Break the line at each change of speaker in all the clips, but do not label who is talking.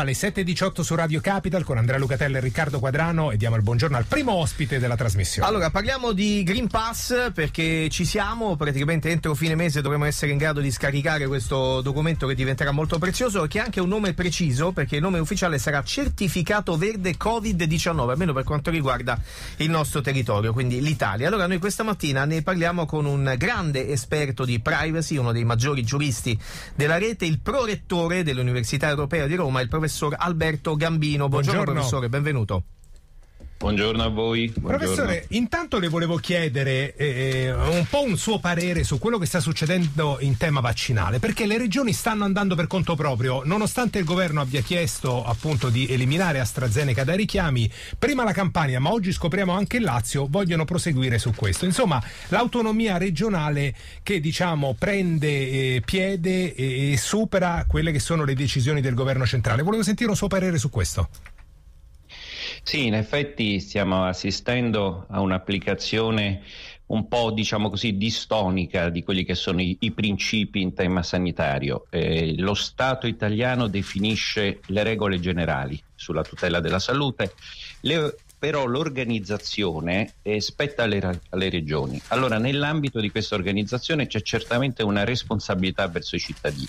alle 7.18 su Radio Capital con Andrea Lucatelli e Riccardo Quadrano e diamo il buongiorno al primo ospite della trasmissione. Allora, parliamo di Green
Pass perché ci siamo, praticamente entro fine mese dovremo essere in grado di scaricare questo documento che diventerà molto prezioso e che ha anche un nome preciso perché il nome ufficiale sarà Certificato Verde Covid-19, almeno per quanto riguarda il nostro territorio, quindi l'Italia. Allora, noi questa mattina ne parliamo con un grande esperto di privacy, uno dei maggiori giuristi della rete, il prorettore dell'Università Europea di Roma, il professor
professor Alberto Gambino. Buongiorno, Buongiorno. professore, benvenuto.
Buongiorno a voi. Buongiorno. Professore,
intanto le volevo chiedere eh, eh, un po' un suo parere su quello che sta succedendo in tema vaccinale, perché le regioni stanno andando per conto proprio, nonostante il governo abbia chiesto appunto di eliminare AstraZeneca dai richiami, prima la Campania, ma oggi scopriamo anche il Lazio, vogliono proseguire su questo. Insomma, l'autonomia regionale che diciamo prende eh, piede e, e supera quelle che sono le decisioni del governo centrale. Volevo sentire un suo parere su questo.
Sì, in effetti stiamo assistendo a un'applicazione un po' diciamo così distonica di quelli che sono i, i principi in tema sanitario. Eh, lo Stato italiano definisce le regole generali sulla tutela della salute, le però l'organizzazione eh, spetta alle, alle, regioni. Allora nell'ambito di questa organizzazione c'è certamente una responsabilità verso i cittadini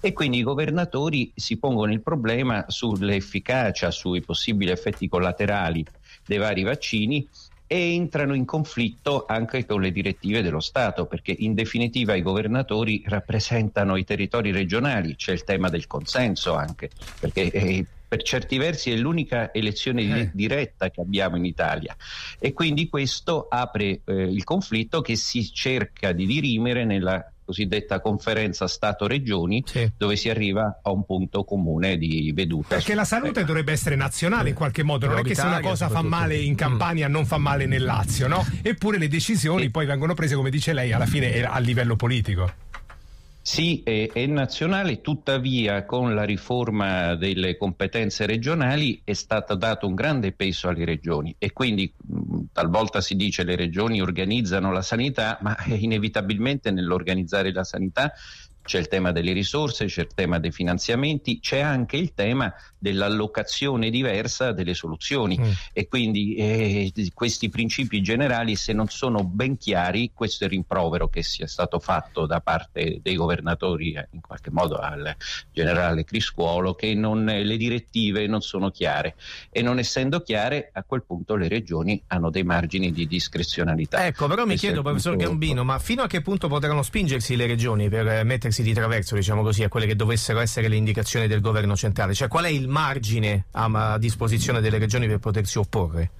e quindi i governatori si pongono il problema sull'efficacia, sui possibili effetti collaterali dei vari vaccini e entrano in conflitto anche con le direttive dello Stato, perché in definitiva i governatori rappresentano i territori regionali, c'è il tema del consenso anche, perché eh, per certi versi è l'unica elezione di- eh. diretta che abbiamo in Italia e quindi questo apre eh, il conflitto che si cerca di dirimere nella cosiddetta conferenza Stato-Regioni, sì. dove si arriva a un punto comune di veduta.
Perché la salute ecco. dovrebbe essere nazionale in qualche modo, non è che se una cosa fa male in Campania non fa male nel Lazio, no? Mm. Eppure le decisioni poi vengono prese, come dice lei, alla fine a livello politico.
Sì, è, è, nazionale, tuttavia con la riforma delle competenze regionali è stato dato un grande peso alle regioni e quindi mh, mm, talvolta si dice che le regioni organizzano la sanità, ma inevitabilmente nell'organizzare la sanità c'è il tema delle risorse, c'è il tema dei finanziamenti, c'è anche il tema dell'allocazione diversa delle soluzioni mm. e quindi eh, questi principi generali se non sono ben chiari questo è il rimprovero che sia stato fatto da parte dei governatori eh, in qualche modo al generale Criscuolo che non, eh, le direttive non sono chiare e non essendo chiare a quel punto le regioni hanno dei margini di discrezionalità. Ecco però mi questo chiedo professor
Gambino ma fino a che punto potranno spingersi le regioni per eh, mettersi presi di traverso, diciamo così, a quelle che dovessero essere le indicazioni del governo centrale? Cioè qual è il margine a disposizione delle regioni per potersi opporre?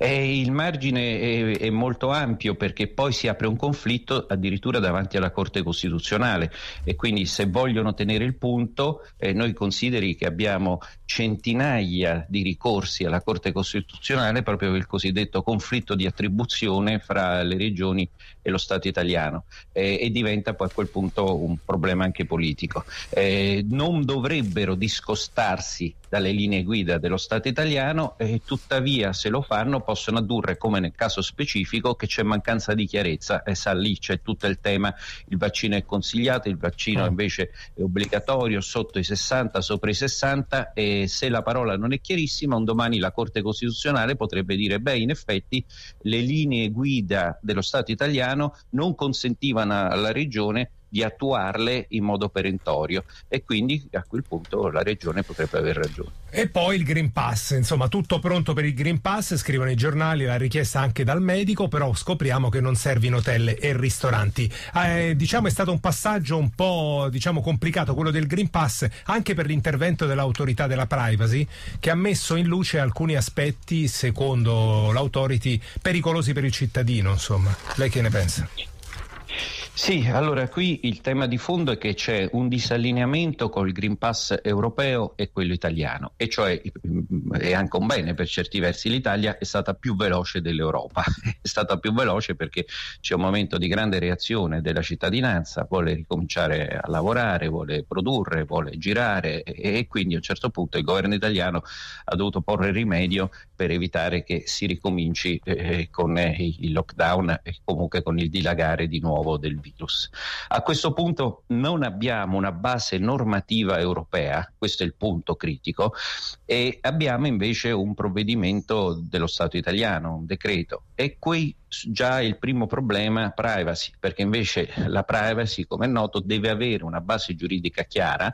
E il margine è, è, molto ampio perché poi si apre un conflitto addirittura davanti alla Corte Costituzionale e quindi se vogliono tenere il punto eh, noi consideri che abbiamo centinaia di ricorsi alla Corte Costituzionale proprio per il cosiddetto conflitto di attribuzione fra le regioni e lo Stato italiano eh, e diventa poi a quel punto un problema anche politico. Eh, non dovrebbero discostarsi dalle linee guida dello Stato italiano e tuttavia se lo fanno possono addurre come nel caso specifico che c'è mancanza di chiarezza e sa lì c'è tutto il tema il vaccino è consigliato, il vaccino ah. invece è obbligatorio sotto i 60, sopra i 60 e se la parola non è chiarissima un domani la Corte Costituzionale potrebbe dire beh in effetti le linee guida dello Stato italiano non consentivano alla Regione di attuarle in modo perentorio e quindi a quel punto la regione potrebbe aver
ragione. E poi il Green Pass, insomma tutto pronto per il Green Pass, scrivono i giornali, la richiesta anche dal medico, però scopriamo che non serve in hotel e ristoranti. Eh, diciamo è stato un passaggio un po' diciamo, complicato quello del Green Pass anche per l'intervento dell'autorità della privacy che ha messo in luce alcuni aspetti secondo l'autority pericolosi per il cittadino, insomma. Lei che ne pensa?
Sì, allora qui il tema di fondo è che c'è un disallineamento con il Green Pass europeo e quello italiano, e cioè mm, è anche un bene per certi versi l'Italia è stata più veloce dell'Europa, è stata più veloce perché c'è un momento di grande reazione della cittadinanza, vuole ricominciare a lavorare, vuole produrre, vuole girare e quindi a un certo punto il governo italiano ha dovuto porre rimedio per evitare che si ricominci eh, con eh, il lockdown e comunque con il dilagare di nuovo del virus. A questo punto non abbiamo una base normativa europea, questo è il punto critico, e abbiamo invece un provvedimento dello Stato italiano, un decreto, e qui già il primo problema privacy, perché invece la privacy, come è noto, deve avere una base giuridica chiara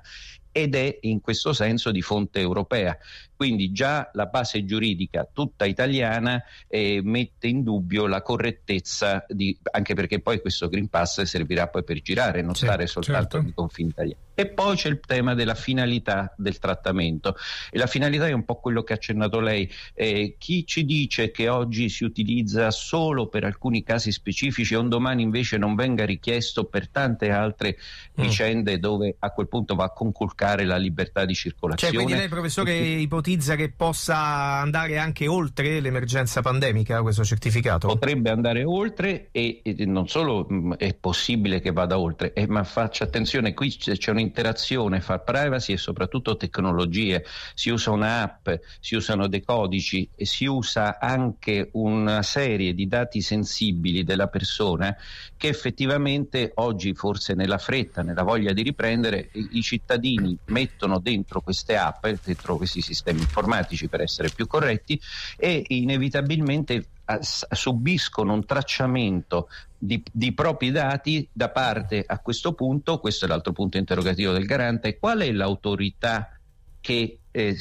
ed è in questo senso di fonte europea. Quindi già la base giuridica tutta italiana eh, mette in dubbio la correttezza, di, anche perché poi questo Green Pass servirà poi per girare, non sì, stare soltanto certo. nei confini italiani. E poi c'è il tema della finalità del trattamento. E la finalità è un po' quello che ha accennato lei. Eh, chi ci dice che oggi si utilizza solo per alcuni casi specifici e un domani invece non venga richiesto per tante altre mm. vicende dove a quel punto va conculcato bloccare la libertà di circolazione. Cioè, quindi lei professore Tutti...
ipotizza che possa andare anche oltre l'emergenza pandemica questo certificato? Potrebbe andare oltre e, e non solo mh, mm, è possibile che
vada oltre, eh, ma faccia attenzione, qui c'è, c'è un'interazione fra privacy e soprattutto tecnologie, si usa un'app, si usano dei codici e si usa anche una serie di dati sensibili della persona che effettivamente oggi forse nella fretta, nella voglia di riprendere i cittadini mettono dentro queste app, dentro questi sistemi informatici per essere più corretti e inevitabilmente eh, subiscono un tracciamento di, di, propri dati da parte a questo punto, questo è l'altro punto interrogativo del garante, qual è l'autorità che eh,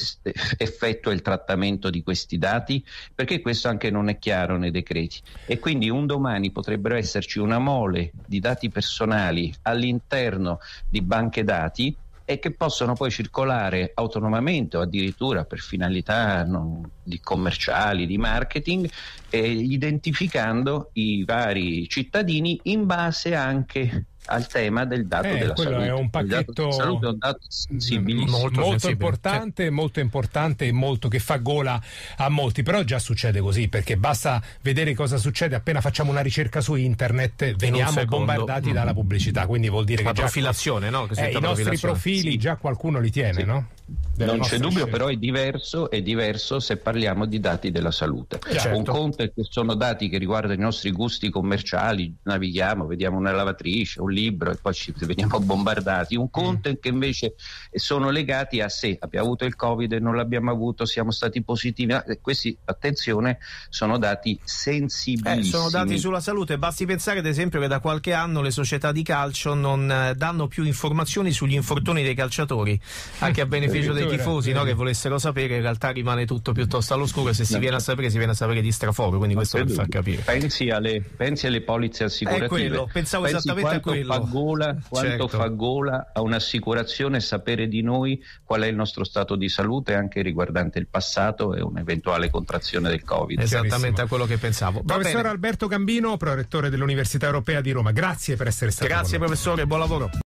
effettua il trattamento di questi dati? Perché questo anche non è chiaro nei decreti e quindi un domani potrebbero esserci una mole di dati personali all'interno di banche dati e che possono poi circolare autonomamente o addirittura per finalità non, di commerciali, di marketing, eh, identificando i vari cittadini in base anche al tema del dato eh, della salute. Quello È un pacchetto salute, un
dato molto, molto importante, certo. molto importante e molto che fa gola a molti, però già succede così perché basta vedere cosa succede appena facciamo una ricerca su internet, veniamo bombardati mm. dalla mm-hmm. pubblicità, quindi vuol dire la che già profilazione, no? che eh, i nostri profili già qualcuno li tiene, sì. no? non c'è dubbio, scelte.
però è diverso, è diverso, se parliamo di dati della salute. Eh, certo. Un conto è che sono dati che riguardano i nostri gusti commerciali, navighiamo, vediamo una lavatrice, un libro e poi ci veniamo bombardati. Un conto mm. è che invece sono legati a se abbiamo avuto il Covid e non l'abbiamo avuto, siamo stati positivi. Eh, questi, attenzione, sono dati sensibili. Eh, sono dati sulla
salute. Basti pensare, ad esempio, che da qualche anno le società di calcio non eh, danno più informazioni sugli infortuni dei calciatori, anche a beneficio beneficio dei tifosi no, che volessero sapere, in realtà rimane tutto piuttosto all'oscuro. Se si viene a sapere, si viene a sapere di strafogo. Quindi, Ma questo per far capire.
Pensi alle, pensi alle polizze assicurative. È quello, pensavo pensi esattamente a quello. Fa gola, quanto certo. fa gola a un'assicurazione sapere di noi qual è il nostro stato di salute, anche riguardante il passato e un'eventuale contrazione del Covid. Esattamente
a quello che pensavo.
Va Professor bene. Alberto Gambino, prorettore dell'Università Europea di Roma, grazie per essere stato grazie, con noi. Grazie, professore, buon lavoro.